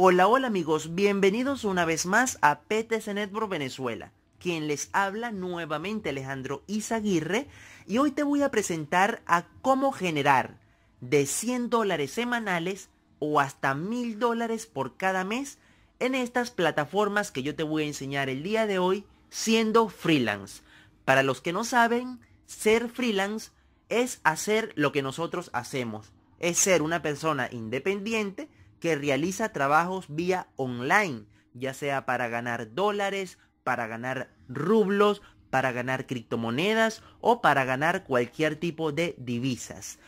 Hola, hola amigos, bienvenidos una vez más a PTC Network Venezuela. Quien les habla nuevamente Alejandro Izaguirre y hoy te voy a presentar a cómo generar de 100 dólares semanales o hasta 1000 dólares por cada mes en estas plataformas que yo te voy a enseñar el día de hoy siendo freelance. Para los que no saben, ser freelance es hacer lo que nosotros hacemos, es ser una persona independiente que realiza trabajos vía online, ya sea para ganar dólares, para ganar rublos, para ganar criptomonedas o para ganar cualquier tipo de divisas.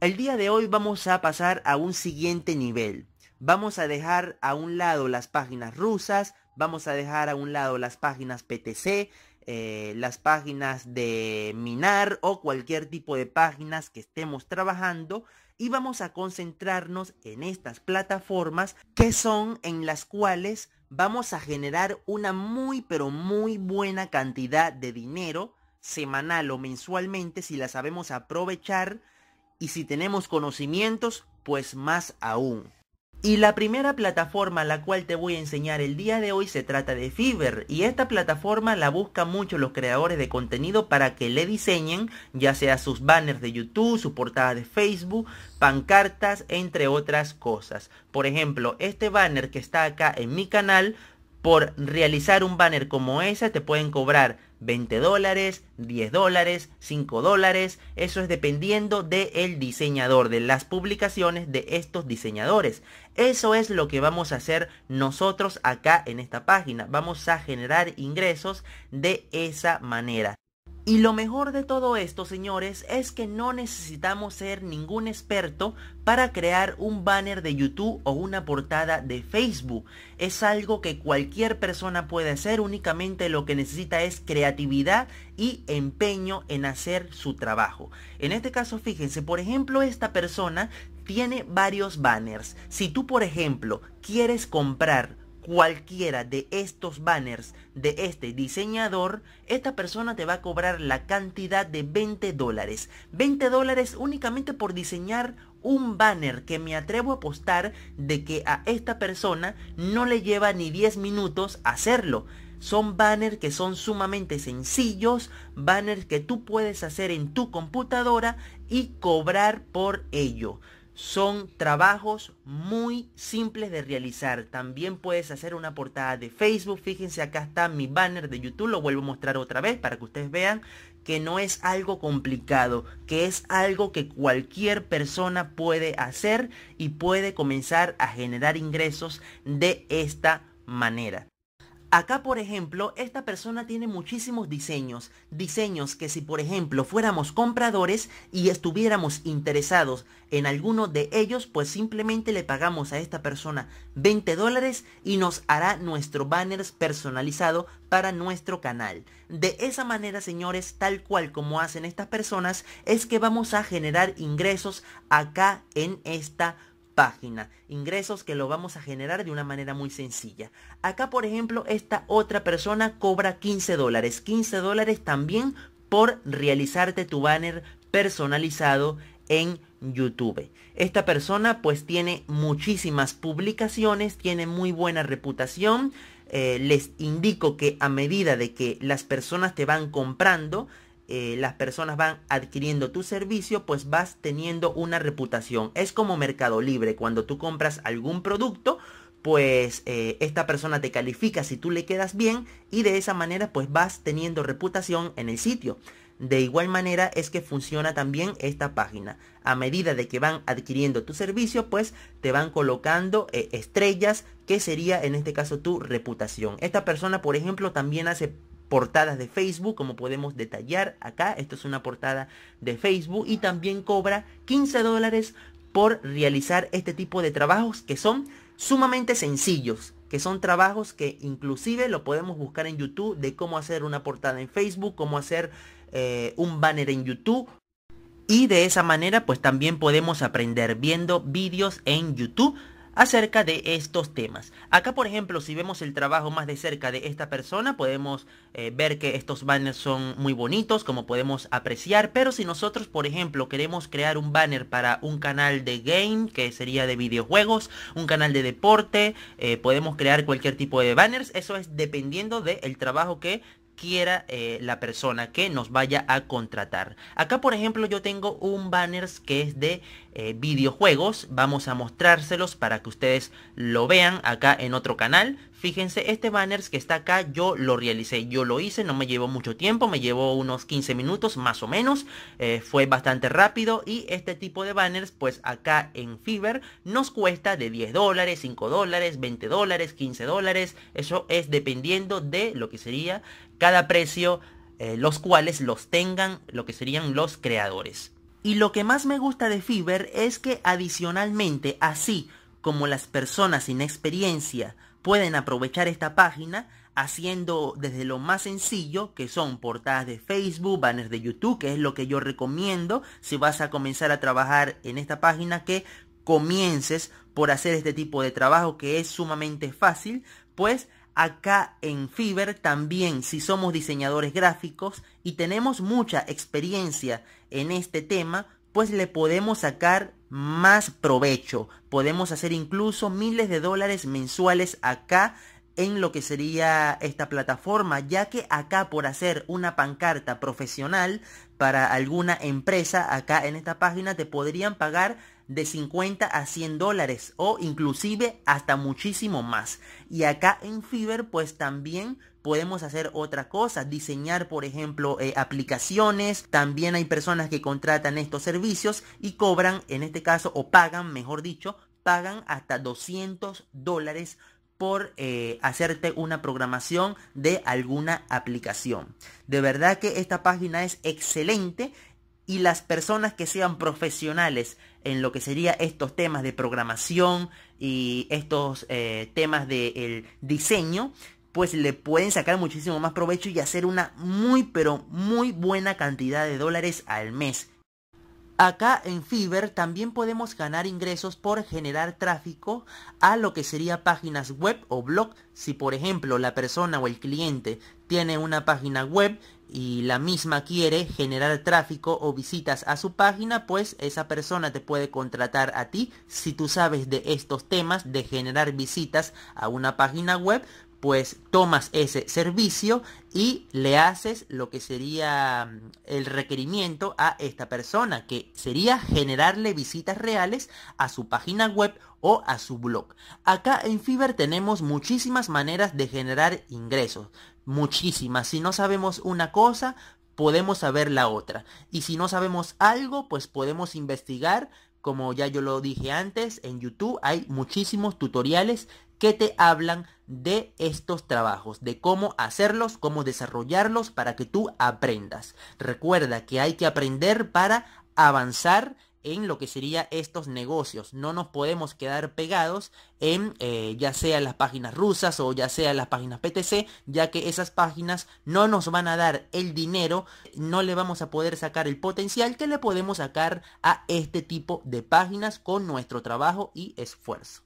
El día de hoy vamos a pasar a un siguiente nivel. Vamos a dejar a un lado las páginas rusas, vamos a dejar a un lado las páginas PTC, eh, las páginas de Minar o cualquier tipo de páginas que estemos trabajando y vamos a concentrarnos en estas plataformas que son en las cuales vamos a generar una muy pero muy buena cantidad de dinero semanal o mensualmente si la sabemos aprovechar y si tenemos conocimientos pues más aún. Y la primera plataforma a la cual te voy a enseñar el día de hoy se trata de Fiverr y esta plataforma la buscan mucho los creadores de contenido para que le diseñen ya sea sus banners de YouTube, su portada de Facebook, pancartas, entre otras cosas. Por ejemplo, este banner que está acá en mi canal, por realizar un banner como ese te pueden cobrar 20 dólares, 10 dólares, 5 dólares. Eso es dependiendo del diseñador, de las publicaciones de estos diseñadores. Eso es lo que vamos a hacer nosotros acá en esta página. Vamos a generar ingresos de esa manera. Y lo mejor de todo esto, señores, es que no necesitamos ser ningún experto para crear un banner de YouTube o una portada de Facebook. Es algo que cualquier persona puede hacer, únicamente lo que necesita es creatividad y empeño en hacer su trabajo. En este caso, fíjense, por ejemplo, esta persona tiene varios banners. Si tú, por ejemplo, quieres comprar cualquiera de estos banners de este diseñador, esta persona te va a cobrar la cantidad de 20 dólares. 20 dólares únicamente por diseñar un banner que me atrevo a apostar de que a esta persona no le lleva ni 10 minutos hacerlo. Son banners que son sumamente sencillos, banners que tú puedes hacer en tu computadora y cobrar por ello. Son trabajos muy simples de realizar. También puedes hacer una portada de Facebook. Fíjense, acá está mi banner de YouTube. Lo vuelvo a mostrar otra vez para que ustedes vean que no es algo complicado, que es algo que cualquier persona puede hacer y puede comenzar a generar ingresos de esta manera. Acá, por ejemplo, esta persona tiene muchísimos diseños. Diseños que si, por ejemplo, fuéramos compradores y estuviéramos interesados en alguno de ellos, pues simplemente le pagamos a esta persona 20 dólares y nos hará nuestro banner personalizado para nuestro canal. De esa manera, señores, tal cual como hacen estas personas, es que vamos a generar ingresos acá en esta página. Ingresos que lo vamos a generar de una manera muy sencilla. Acá, por ejemplo, esta otra persona cobra 15 dólares. 15 dólares también por realizarte tu banner personalizado en YouTube. Esta persona pues tiene muchísimas publicaciones, tiene muy buena reputación. Eh, les indico que a medida de que las personas te van comprando, eh, las personas van adquiriendo tu servicio, pues vas teniendo una reputación. Es como Mercado Libre, cuando tú compras algún producto, pues eh, esta persona te califica si tú le quedas bien y de esa manera pues vas teniendo reputación en el sitio. De igual manera es que funciona también esta página. A medida de que van adquiriendo tu servicio, pues te van colocando eh, estrellas que sería en este caso tu reputación. Esta persona, por ejemplo, también hace portadas de Facebook, como podemos detallar acá. Esto es una portada de Facebook y también cobra 15 dólares por realizar este tipo de trabajos que son sumamente sencillos, que son trabajos que inclusive lo podemos buscar en YouTube de cómo hacer una portada en Facebook, cómo hacer eh, un banner en YouTube. Y de esa manera pues también podemos aprender viendo vídeos en YouTube acerca de estos temas. Acá, por ejemplo, si vemos el trabajo más de cerca de esta persona, podemos eh, ver que estos banners son muy bonitos, como podemos apreciar, pero si nosotros, por ejemplo, queremos crear un banner para un canal de game, que sería de videojuegos, un canal de deporte, eh, podemos crear cualquier tipo de banners, eso es dependiendo del trabajo que quiera eh, la persona que nos vaya a contratar. Acá por ejemplo yo tengo un banners que es de eh, videojuegos. Vamos a mostrárselos para que ustedes lo vean acá en otro canal. Fíjense, este banners que está acá yo lo realicé, yo lo hice, no me llevó mucho tiempo, me llevó unos 15 minutos más o menos, eh, fue bastante rápido y este tipo de banners pues acá en Fiverr nos cuesta de 10 dólares, 5 dólares, 20 dólares, 15 dólares, eso es dependiendo de lo que sería cada precio, eh, los cuales los tengan lo que serían los creadores. Y lo que más me gusta de Fiverr es que adicionalmente así como las personas sin experiencia pueden aprovechar esta página haciendo desde lo más sencillo, que son portadas de Facebook, banners de YouTube, que es lo que yo recomiendo si vas a comenzar a trabajar en esta página, que comiences por hacer este tipo de trabajo que es sumamente fácil, pues acá en Fiverr también si somos diseñadores gráficos y tenemos mucha experiencia en este tema, pues le podemos sacar más provecho. Podemos hacer incluso miles de dólares mensuales acá en lo que sería esta plataforma, ya que acá por hacer una pancarta profesional para alguna empresa, acá en esta página te podrían pagar de 50 a 100 dólares o inclusive hasta muchísimo más. Y acá en Fiverr pues también podemos hacer otra cosa, diseñar por ejemplo eh, aplicaciones, también hay personas que contratan estos servicios y cobran en este caso o pagan, mejor dicho, pagan hasta 200 dólares por eh, hacerte una programación de alguna aplicación. De verdad que esta página es excelente y las personas que sean profesionales en lo que sería estos temas de programación y estos eh, temas del diseño, pues le pueden sacar muchísimo más provecho y hacer una muy pero muy buena cantidad de dólares al mes. Acá en Fiverr también podemos ganar ingresos por generar tráfico a lo que sería páginas web o blog. Si por ejemplo la persona o el cliente tiene una página web y la misma quiere generar tráfico o visitas a su página, pues esa persona te puede contratar a ti. Si tú sabes de estos temas de generar visitas a una página web, pues tomas ese servicio y le haces lo que sería mm, el requerimiento a esta persona, que sería generarle visitas reales a su página web o a su blog. Acá en Fiverr tenemos muchísimas maneras de generar ingresos muchísimas. Si no sabemos una cosa, podemos saber la otra. Y si no sabemos algo, pues podemos investigar. Como ya yo lo dije antes, en YouTube hay muchísimos tutoriales que te hablan de estos trabajos, de cómo hacerlos, cómo desarrollarlos para que tú aprendas. Recuerda que hay que aprender para avanzar en lo que sería estos negocios. No nos podemos quedar pegados en eh, ya sea las páginas rusas o ya sea las páginas PTC, ya que esas páginas no nos van a dar el dinero, no le vamos a poder sacar el potencial que le podemos sacar a este tipo de páginas con nuestro trabajo y esfuerzo.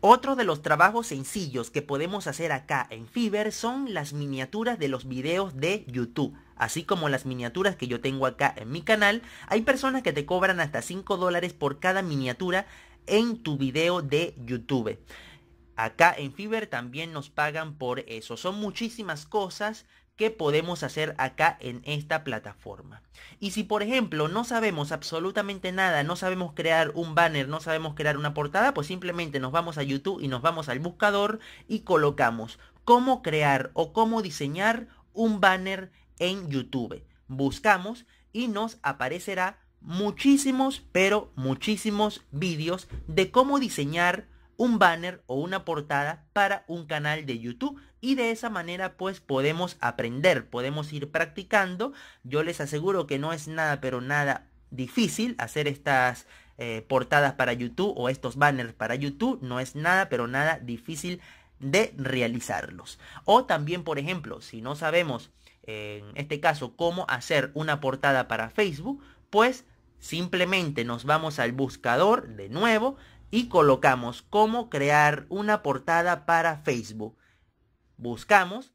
Otro de los trabajos sencillos que podemos hacer acá en Fiverr son las miniaturas de los videos de YouTube. Así como las miniaturas que yo tengo acá en mi canal, hay personas que te cobran hasta 5 dólares por cada miniatura en tu video de YouTube. Acá en Fiverr también nos pagan por eso. Son muchísimas cosas que podemos hacer acá en esta plataforma. Y si por ejemplo no sabemos absolutamente nada, no sabemos crear un banner, no sabemos crear una portada, pues simplemente nos vamos a YouTube y nos vamos al buscador y colocamos cómo crear o cómo diseñar un banner en YouTube. Buscamos y nos aparecerá muchísimos, pero muchísimos vídeos de cómo diseñar un banner o una portada para un canal de YouTube y de esa manera pues podemos aprender, podemos ir practicando. Yo les aseguro que no es nada pero nada difícil hacer estas eh, portadas para YouTube o estos banners para YouTube, no es nada pero nada difícil de realizarlos. O también por ejemplo, si no sabemos en este caso, cómo hacer una portada para Facebook, pues simplemente nos vamos al buscador de nuevo y colocamos cómo crear una portada para Facebook. Buscamos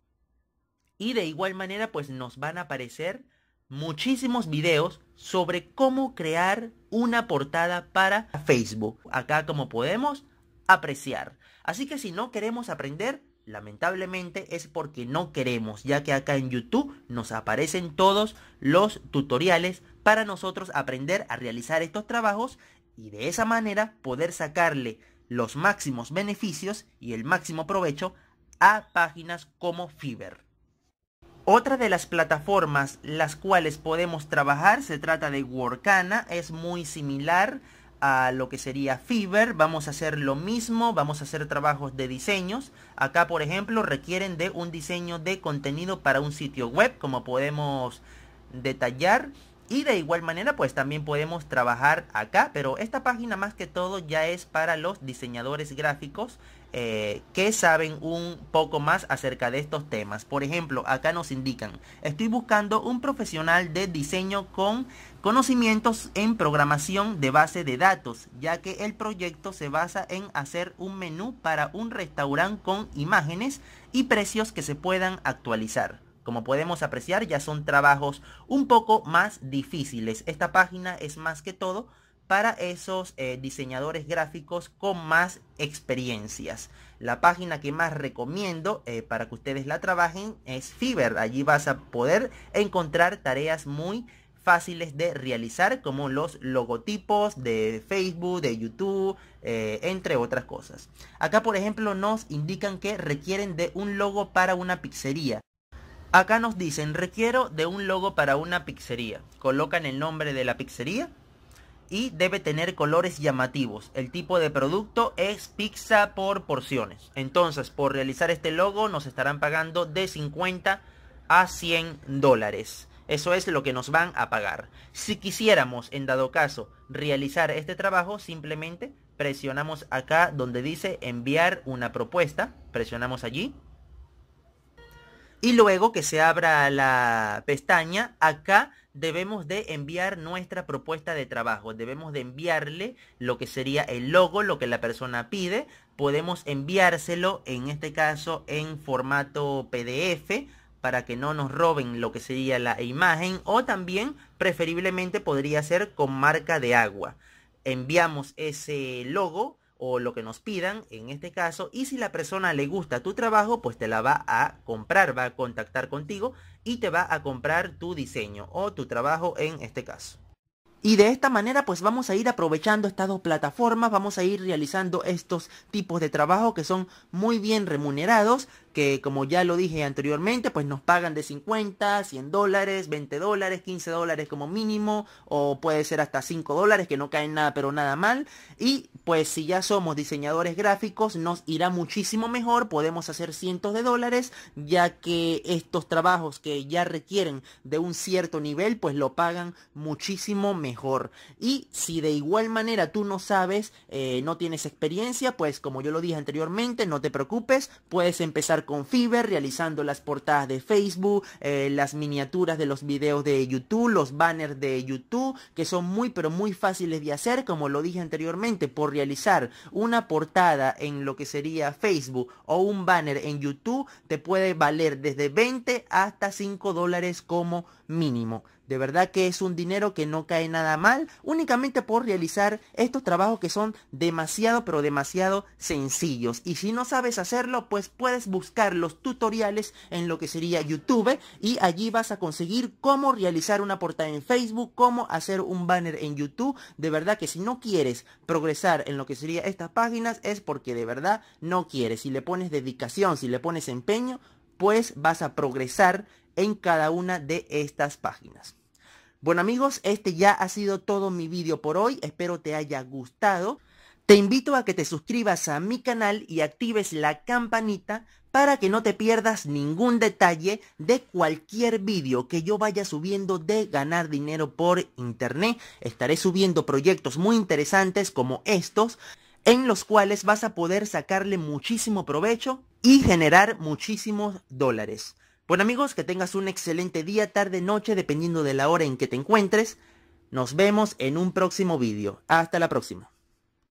y de igual manera pues nos van a aparecer muchísimos videos sobre cómo crear una portada para Facebook. Acá como podemos apreciar. Así que si no queremos aprender, Lamentablemente es porque no queremos, ya que acá en YouTube nos aparecen todos los tutoriales para nosotros aprender a realizar estos trabajos y de esa manera poder sacarle los máximos beneficios y el máximo provecho a páginas como Fiverr. Otra de las plataformas las cuales podemos trabajar se trata de Workana, es muy similar a lo que sería Fiverr, vamos a hacer lo mismo, vamos a hacer trabajos de diseños. Acá, por ejemplo, requieren de un diseño de contenido para un sitio web, como podemos detallar. Y de igual manera, pues también podemos trabajar acá, pero esta página más que todo ya es para los diseñadores gráficos eh, que saben un poco más acerca de estos temas. Por ejemplo, acá nos indican, estoy buscando un profesional de diseño con Conocimientos en programación de base de datos, ya que el proyecto se basa en hacer un menú para un restaurante con imágenes y precios que se puedan actualizar. Como podemos apreciar, ya son trabajos un poco más difíciles. Esta página es más que todo para esos eh, diseñadores gráficos con más experiencias. La página que más recomiendo eh, para que ustedes la trabajen es Fiverr. Allí vas a poder encontrar tareas muy fáciles de realizar como los logotipos de Facebook, de YouTube, eh, entre otras cosas. Acá por ejemplo nos indican que requieren de un logo para una pizzería. Acá nos dicen requiero de un logo para una pizzería. Colocan el nombre de la pizzería y debe tener colores llamativos. El tipo de producto es pizza por porciones. Entonces, por realizar este logo nos estarán pagando de 50 a 100 dólares. Eso es lo que nos van a pagar. Si quisiéramos, en dado caso, realizar este trabajo, simplemente presionamos acá donde dice enviar una propuesta. Presionamos allí. Y luego que se abra la pestaña, acá debemos de enviar nuestra propuesta de trabajo. Debemos de enviarle lo que sería el logo, lo que la persona pide. Podemos enviárselo, en este caso, en formato PDF para que no nos roben lo que sería la imagen o también preferiblemente podría ser con marca de agua. Enviamos ese logo o lo que nos pidan en este caso y si la persona le gusta tu trabajo pues te la va a comprar, va a contactar contigo y te va a comprar tu diseño o tu trabajo en este caso. Y de esta manera pues vamos a ir aprovechando estas dos plataformas, vamos a ir realizando estos tipos de trabajo que son muy bien remunerados, que como ya lo dije anteriormente, pues nos pagan de 50, 100 dólares, 20 dólares, 15 dólares como mínimo, o puede ser hasta 5 dólares, que no caen nada, pero nada mal. Y pues si ya somos diseñadores gráficos, nos irá muchísimo mejor, podemos hacer cientos de dólares, ya que estos trabajos que ya requieren de un cierto nivel, pues lo pagan muchísimo mejor. Y si de igual manera tú no sabes, eh, no tienes experiencia, pues como yo lo dije anteriormente, no te preocupes, puedes empezar con fiber realizando las portadas de Facebook, eh, las miniaturas de los videos de YouTube, los banners de YouTube, que son muy pero muy fáciles de hacer, como lo dije anteriormente, por realizar una portada en lo que sería Facebook o un banner en YouTube, te puede valer desde 20 hasta 5 dólares como mínimo. De verdad que es un dinero que no cae nada mal, únicamente por realizar estos trabajos que son demasiado, pero demasiado sencillos. Y si no sabes hacerlo, pues puedes buscar los tutoriales en lo que sería YouTube y allí vas a conseguir cómo realizar una portada en Facebook, cómo hacer un banner en YouTube. De verdad que si no quieres progresar en lo que sería estas páginas es porque de verdad no quieres. Si le pones dedicación, si le pones empeño, pues vas a progresar en cada una de estas páginas. Bueno amigos, este ya ha sido todo mi vídeo por hoy, espero te haya gustado. Te invito a que te suscribas a mi canal y actives la campanita para que no te pierdas ningún detalle de cualquier vídeo que yo vaya subiendo de ganar dinero por internet. Estaré subiendo proyectos muy interesantes como estos, en los cuales vas a poder sacarle muchísimo provecho y generar muchísimos dólares. Bueno amigos, que tengas un excelente día, tarde, noche, dependiendo de la hora en que te encuentres. Nos vemos en un próximo vídeo. Hasta la próxima.